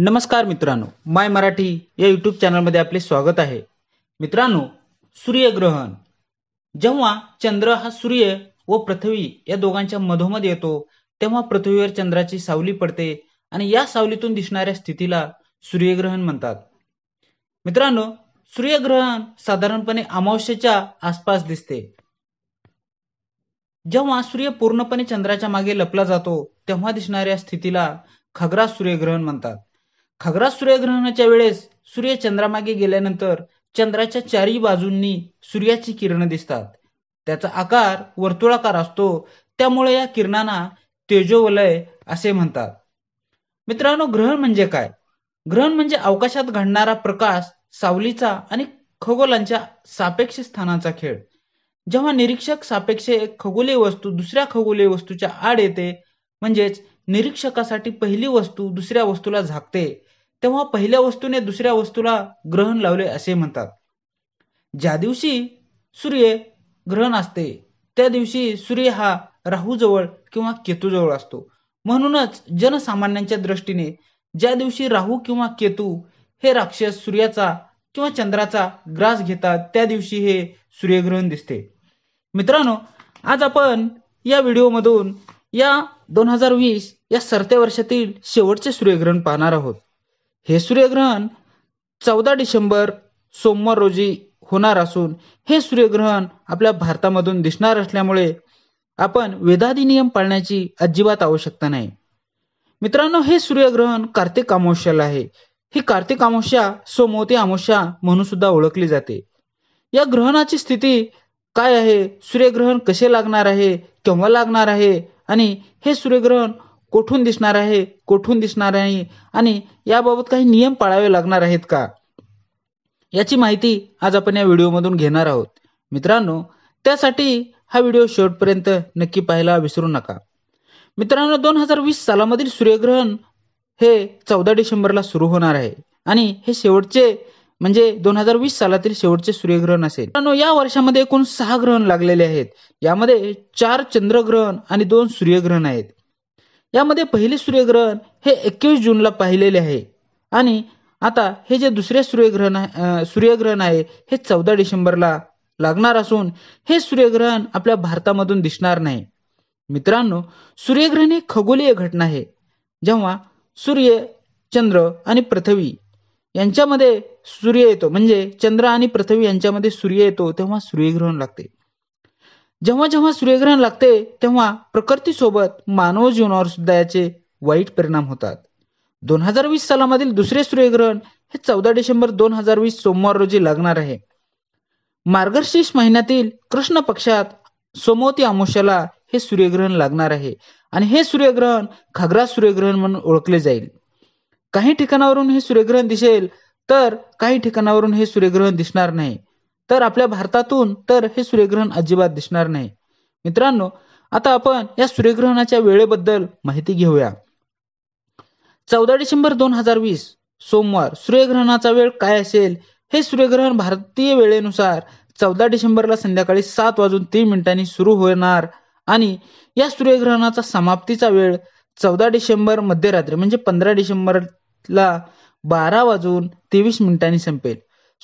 नमस्कार मित्रांनो माय मराठी या युट्यूब चॅनलमध्ये आपले स्वागत आहे मित्रांनो सूर्यग्रहण जेव्हा चंद्र हा सूर्य व पृथ्वी या दोघांच्या मधोमध येतो तेव्हा पृथ्वीवर चंद्राची सावली पडते आणि या सावलीतून दिसणाऱ्या स्थितीला सूर्यग्रहण म्हणतात मित्रांनो सूर्यग्रहण साधारणपणे अमावस्येच्या आसपास दिसते जेव्हा सूर्य पूर्णपणे चंद्राच्या मागे लपला जातो तेव्हा दिसणाऱ्या स्थितीला खगरा सूर्यग्रहण म्हणतात खगरा सूर्यग्रहणाच्या वेळेस सूर्य चंद्रामागे गेल्यानंतर चंद्राच्या चारी बाजूंनी सूर्याची किरण दिसतात त्याचा आकार वर्तुळाकार असतो त्यामुळे या किरणांना तेजोवलय असे म्हणतात मित्रांनो ग्रहण म्हणजे काय ग्रहण म्हणजे अवकाशात घडणारा प्रकाश सावलीचा आणि खगोलांच्या सापेक्ष स्थानाचा खेळ जेव्हा निरीक्षक सापेक्ष एक खगोलीय वस्तू दुसऱ्या खगोलीय वस्तूच्या आड येते म्हणजेच निरीक्षकासाठी पहिली वस्तू दुसऱ्या वस्तूला झाकते तेव्हा पहिल्या वस्तूने दुसऱ्या वस्तूला ग्रहण लावले असे म्हणतात ज्या दिवशी सूर्य ग्रहण असते त्या दिवशी सूर्य हा राहूजवळ किंवा केतूजवळ असतो म्हणूनच जनसामान्यांच्या दृष्टीने ज्या दिवशी राहू किंवा केतू हे राक्षस सूर्याचा किंवा चंद्राचा ग्रास घेतात त्या दिवशी हे सूर्यग्रहण दिसते मित्रांनो आज आपण या व्हिडिओमधून या दोन हजार वीस या सरत्या वर्षातील शेवटचे सूर्यग्रहण पाहणार आहोत हे सूर्यग्रहण चौदा डिसेंबर सोमवार रोजी होणार असून हे सूर्यग्रहण आपल्या भारतामधून दिसणार असल्यामुळे आपण वेदादी नियम पाळण्याची अजिबात आवश्यकता नाही मित्रांनो हे सूर्यग्रहण कार्तिक अमावस्याला आहे ही कार्तिक अमावस्या सोमवती अमावस्या म्हणून सुद्धा ओळखली जाते या ग्रहणाची स्थिती काय आहे सूर्यग्रहण कसे लागणार आहे केव्हा लागणार आहे आणि हे सूर्यग्रहण कोठून दिसणार आहे कोठून दिसणार नाही आणि याबाबत काही नियम पाळावे लागणार आहेत का याची माहिती आज आपण या व्हिडिओमधून घेणार आहोत मित्रांनो त्यासाठी हा व्हिडिओ शेवटपर्यंत नक्की पाहायला विसरू नका मित्रांनो दोन हजार वीस सालामधील सूर्यग्रहण हे चौदा डिसेंबरला सुरू होणार आहे आणि हे शेवटचे म्हणजे दोन हजार वीस सालातील शेवटचे सूर्यग्रहण असेल मित्रांनो या वर्षामध्ये एकूण सहा ग्रहण लागलेले आहेत यामध्ये चार चंद्रग्रहण आणि दोन सूर्यग्रहण आहेत यामध्ये पहिले सूर्यग्रहण हे एकवीस जूनला पाहिलेले आहे आणि आता हे जे दुसरे सूर्यग्रहण सूर्यग्रहण आहे हे चौदा डिसेंबरला लागणार असून हे सूर्यग्रहण आपल्या भारतामधून दिसणार नाही मित्रांनो सूर्यग्रहण ही खगोलीय घटना आहे जेव्हा सूर्य चंद्र आणि पृथ्वी यांच्यामध्ये सूर्य येतो म्हणजे चंद्र आणि पृथ्वी यांच्यामध्ये सूर्य येतो तेव्हा सूर्यग्रहण लागते जेव्हा जेव्हा सूर्यग्रहण लागते तेव्हा सोबत मानव जीवनावर सुद्धा याचे वाईट परिणाम होतात दोन हजार वीस सालामधील दुसरे सूर्यग्रहण हे चौदा डिसेंबर दोन हजार वीस सोमवार रोजी लागणार आहे मार्गशीर्ष महिन्यातील कृष्ण पक्षात सोमवती अमोश्याला हे सूर्यग्रहण लागणार आहे आणि हे सूर्यग्रहण खगरा सूर्यग्रहण म्हणून ओळखले जाईल काही ठिकाणावरून हे सूर्यग्रहण दिसेल तर काही ठिकाणावरून हे सूर्यग्रहण दिसणार नाही तर आपल्या भारतातून तर हे सूर्यग्रहण अजिबात दिसणार नाही मित्रांनो आता आपण या सूर्यग्रहणाच्या वेळेबद्दल माहिती घेऊया चौदा डिसेंबर दोन हजार वीस सोमवार सूर्यग्रहणाचा वेळ काय असेल हे सूर्यग्रहण भारतीय वेळेनुसार चौदा डिसेंबरला संध्याकाळी सात वाजून तीन मिनिटांनी सुरू होणार आणि या सूर्यग्रहणाचा समाप्तीचा वेळ चौदा डिसेंबर मध्यरात्री म्हणजे पंधरा डिसेंबरला बारा वाजून तेवीस मिनिटांनी संपेल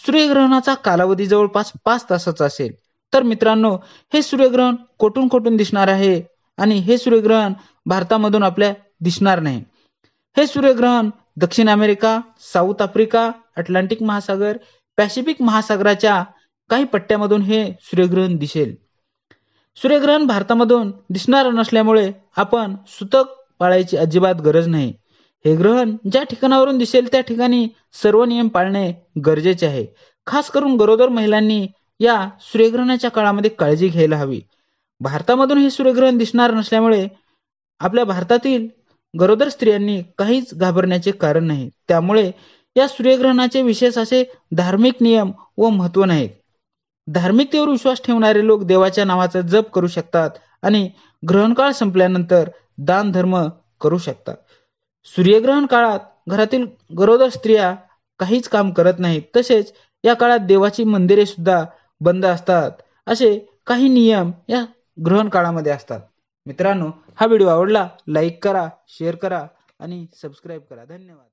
सूर्यग्रहणाचा कालावधी जवळपास पाच तासाचा असेल तर मित्रांनो हे सूर्यग्रहण कोठून कोठून दिसणार आहे आणि हे सूर्यग्रहण भारतामधून आपल्या दिसणार नाही हे सूर्यग्रहण दक्षिण अमेरिका साऊथ आफ्रिका अटलांटिक महासागर पॅसिफिक महासागराच्या काही पट्ट्यामधून हे सूर्यग्रहण दिसेल सूर्यग्रहण भारतामधून दिसणार नसल्यामुळे आपण सुतक पाळायची अजिबात गरज नाही हे ग्रहण ज्या ठिकाणावरून दिसेल त्या ठिकाणी सर्व नियम पाळणे गरजेचे आहे खास करून गरोदर महिलांनी या सूर्यग्रहणाच्या काळामध्ये काळजी घ्यायला हवी भारतामधून हे सूर्यग्रहण दिसणार नसल्यामुळे आपल्या भारतातील गरोदर स्त्रियांनी काहीच घाबरण्याचे कारण नाही त्यामुळे या सूर्यग्रहणाचे विशेष असे धार्मिक नियम व महत्व नाही धार्मिकतेवर विश्वास ठेवणारे लोक देवाच्या नावाचा जप करू शकतात आणि ग्रहणकाळ संपल्यानंतर दान धर्म करू शकतात सूर्यग्रहण काळात घरातील गरोदर स्त्रिया काहीच काम करत नाहीत तसेच या काळात देवाची मंदिरे सुद्धा बंद असतात असे काही नियम या ग्रहण काळामध्ये असतात मित्रांनो हा व्हिडिओ आवडला लाईक करा शेअर करा आणि सबस्क्राईब करा धन्यवाद